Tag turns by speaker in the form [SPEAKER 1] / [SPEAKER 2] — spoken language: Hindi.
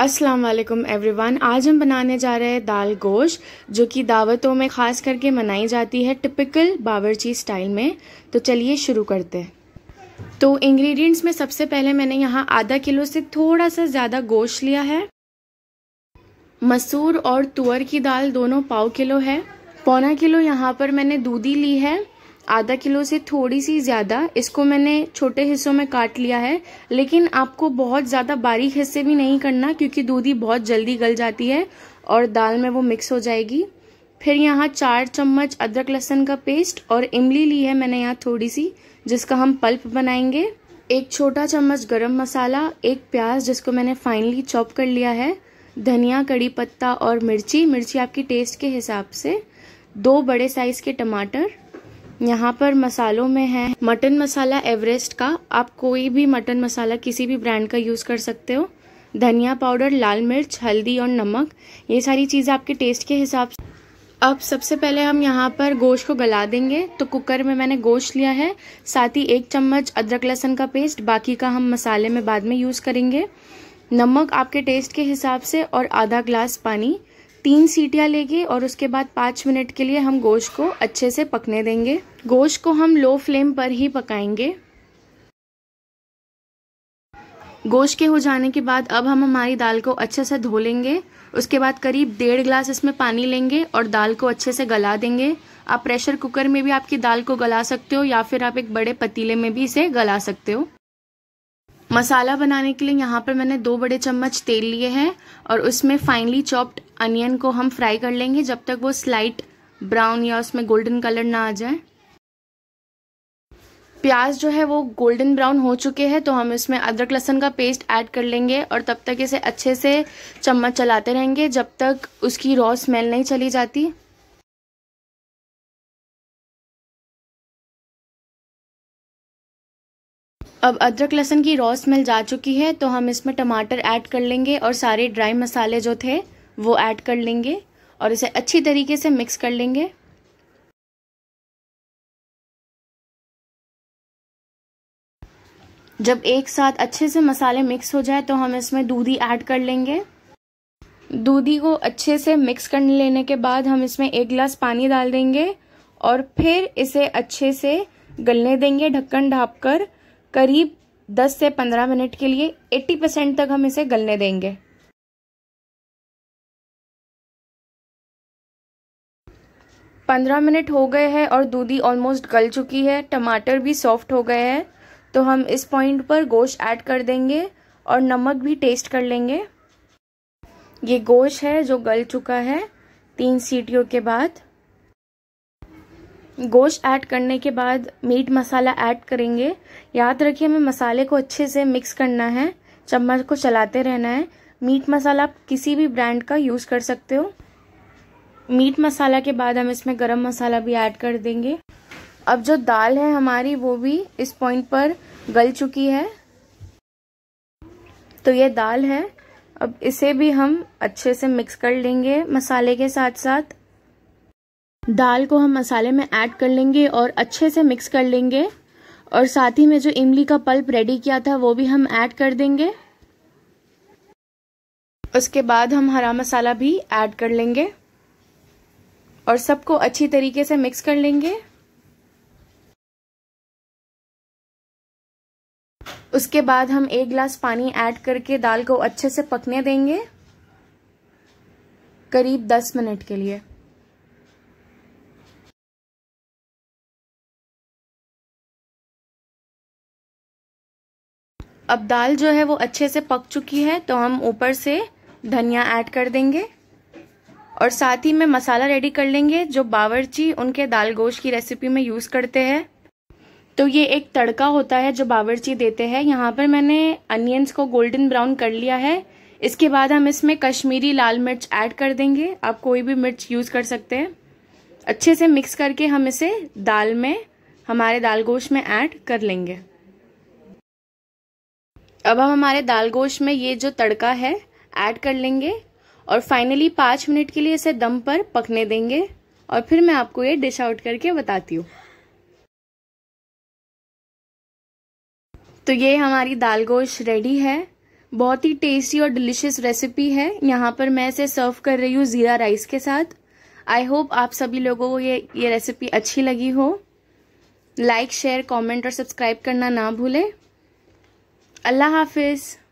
[SPEAKER 1] अस्सलाम वालेकुम एवरीवन आज हम बनाने जा रहे हैं दाल गोश जो कि दावतों में ख़ास करके मनाई जाती है टिपिकल बावरची स्टाइल में तो चलिए शुरू करते हैं तो इंग्रेडिएंट्स में सबसे पहले मैंने यहाँ आधा किलो से थोड़ा सा ज़्यादा गोश्त लिया है मसूर और तुअर की दाल दोनों पाव किलो है पौना किलो यहाँ पर मैंने दूधी ली है आधा किलो से थोड़ी सी ज़्यादा इसको मैंने छोटे हिस्सों में काट लिया है लेकिन आपको बहुत ज़्यादा बारीक हिस्से भी नहीं करना क्योंकि दूधी बहुत जल्दी गल जाती है और दाल में वो मिक्स हो जाएगी फिर यहाँ चार चम्मच अदरक लहसन का पेस्ट और इमली ली है मैंने यहाँ थोड़ी सी जिसका हम पल्प बनाएंगे एक छोटा चम्मच गरम मसाला एक प्याज जिसको मैंने फाइनली चॉप कर लिया है धनिया कड़ी पत्ता और मिर्ची मिर्ची आपकी टेस्ट के हिसाब से दो बड़े साइज़ के टमाटर यहाँ पर मसालों में है मटन मसाला एवरेस्ट का आप कोई भी मटन मसाला किसी भी ब्रांड का यूज़ कर सकते हो धनिया पाउडर लाल मिर्च हल्दी और नमक ये सारी चीज़ें आपके टेस्ट के हिसाब से अब सबसे पहले हम यहाँ पर गोश्त को गला देंगे तो कुकर में मैंने गोश्त लिया है साथ ही एक चम्मच अदरक लहसन का पेस्ट बाकी का हम मसाले में बाद में यूज़ करेंगे नमक आपके टेस्ट के हिसाब से और आधा ग्लास पानी तीन सीटियाँ लेगी और उसके बाद पाँच मिनट के लिए हम गोश्त को अच्छे से पकने देंगे गोश्त को हम लो फ्लेम पर ही पकाएंगे गोश्त के हो जाने के बाद अब हम हमारी दाल को अच्छे से धो लेंगे उसके बाद करीब डेढ़ ग्लास इसमें पानी लेंगे और दाल को अच्छे से गला देंगे आप प्रेशर कुकर में भी आपकी दाल को गला सकते हो या फिर आप एक बड़े पतीले में भी इसे गला सकते हो मसाला बनाने के लिए यहाँ पर मैंने दो बड़े चम्मच तेल लिए हैं और उसमें फाइनली चॉप्ड अनियन को हम फ्राई कर लेंगे जब तक वो स्लाइट ब्राउन या उसमें गोल्डन कलर ना आ जाए प्याज जो है वो गोल्डन ब्राउन हो चुके हैं तो हम इसमें अदरक लहसन का पेस्ट ऐड कर लेंगे और तब तक इसे
[SPEAKER 2] अच्छे से चम्मच चलाते रहेंगे जब तक उसकी रॉ स्मेल नहीं चली जाती अब अदरक लहसन की रॉ स्मेल जा चुकी है तो हम इसमें टमाटर ऐड कर लेंगे और सारे ड्राई मसाले जो थे वो ऐड कर लेंगे और इसे अच्छी तरीके से मिक्स कर लेंगे जब एक साथ अच्छे से मसाले मिक्स हो जाए तो हम इसमें दूधी ऐड
[SPEAKER 1] कर लेंगे दूधी को अच्छे से मिक्स कर लेने के बाद हम इसमें एक गिलास पानी डाल देंगे और फिर इसे अच्छे से गलने देंगे ढक्कन ढाप
[SPEAKER 2] कर करीब 10 से 15 मिनट के लिए 80 परसेंट तक हम इसे गलने देंगे पंद्रह मिनट हो गए हैं और दूधी ऑलमोस्ट गल चुकी है टमाटर भी सॉफ्ट हो गए
[SPEAKER 1] हैं तो हम इस पॉइंट पर गोश्त ऐड कर देंगे और नमक भी टेस्ट कर लेंगे ये गोश्त है जो गल चुका है तीन सीटियों के बाद गोश्त ऐड करने के बाद मीट मसाला ऐड करेंगे याद रखिए हमें मसाले को अच्छे से मिक्स करना है चम्मच को चलाते रहना है मीट मसाला आप किसी भी ब्रांड का यूज़ कर सकते हो मीट मसाला के बाद हम इसमें गरम मसाला भी ऐड कर देंगे अब जो दाल है हमारी वो भी इस पॉइंट पर गल चुकी है तो ये दाल है अब इसे भी हम अच्छे से मिक्स कर लेंगे मसाले के साथ साथ दाल को हम मसाले में ऐड कर लेंगे और अच्छे से मिक्स कर लेंगे और साथ ही में जो इमली का पल्प रेडी किया था वो भी हम ऐड कर देंगे उसके बाद हम हरा मसाला भी ऐड कर लेंगे और सबको अच्छी तरीके से मिक्स कर लेंगे उसके बाद हम एक ग्लास पानी ऐड करके दाल को अच्छे से पकने
[SPEAKER 2] देंगे करीब दस मिनट के लिए अब दाल जो है वो अच्छे से पक चुकी है तो हम ऊपर
[SPEAKER 1] से धनिया ऐड कर देंगे और साथ ही में मसाला रेडी कर लेंगे जो बावर्ची उनके दाल गोश्त की रेसिपी में यूज़ करते हैं तो ये एक तड़का होता है जो बावर्ची देते हैं यहाँ पर मैंने अनियंस को गोल्डन ब्राउन कर लिया है इसके बाद हम इसमें कश्मीरी लाल मिर्च ऐड कर देंगे आप कोई भी मिर्च यूज़ कर सकते हैं अच्छे से मिक्स करके हम इसे दाल में हमारे दाल गोश्त में ऐड कर लेंगे अब हम हमारे दाल गोश्त में ये जो तड़का है ऐड कर लेंगे और फाइनली पाँच मिनट के लिए इसे दम पर पकने देंगे और फिर मैं आपको ये डिश आउट करके बताती हूँ तो ये हमारी दाल गोश रेडी है बहुत ही टेस्टी और डिलिशियस रेसिपी है यहाँ पर मैं इसे सर्व कर रही हूँ ज़ीरा राइस के साथ आई होप आप सभी लोगों को ये ये रेसिपी अच्छी लगी हो लाइक शेयर कमेंट और सब्सक्राइब करना ना भूलें अल्लाह हाफिज़